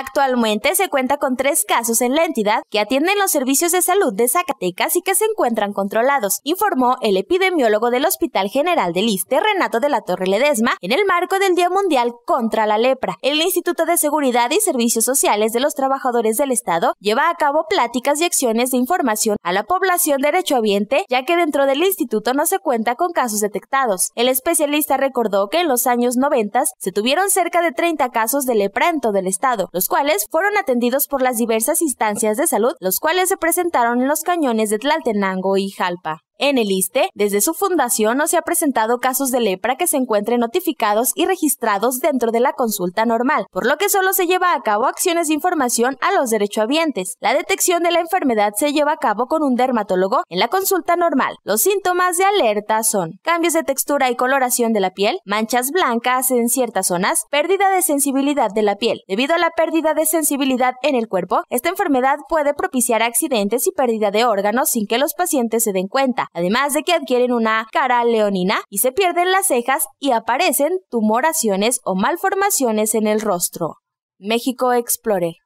Actualmente se cuenta con tres casos en la entidad que atienden los servicios de salud de Zacatecas y que se encuentran controlados, informó el epidemiólogo del Hospital General del Iste, Renato de la Torre Ledesma, en el marco del Día Mundial contra la Lepra. El Instituto de Seguridad y Servicios Sociales de los Trabajadores del Estado lleva a cabo pláticas y acciones de información a la población derechohabiente, ya que dentro del instituto no se cuenta con casos detectados. El especialista recordó que en los años 90 se tuvieron cerca de 30 casos de lepra en todo el estado, los cuales fueron atendidos por las diversas instancias de salud, los cuales se presentaron en los cañones de Tlaltenango y Jalpa. En el ISTE, desde su fundación no se ha presentado casos de lepra que se encuentren notificados y registrados dentro de la consulta normal, por lo que solo se lleva a cabo acciones de información a los derechohabientes. La detección de la enfermedad se lleva a cabo con un dermatólogo en la consulta normal. Los síntomas de alerta son cambios de textura y coloración de la piel, manchas blancas en ciertas zonas, pérdida de sensibilidad de la piel. Debido a la pérdida de sensibilidad en el cuerpo, esta enfermedad puede propiciar accidentes y pérdida de órganos sin que los pacientes se den cuenta además de que adquieren una cara leonina y se pierden las cejas y aparecen tumoraciones o malformaciones en el rostro. México Explore.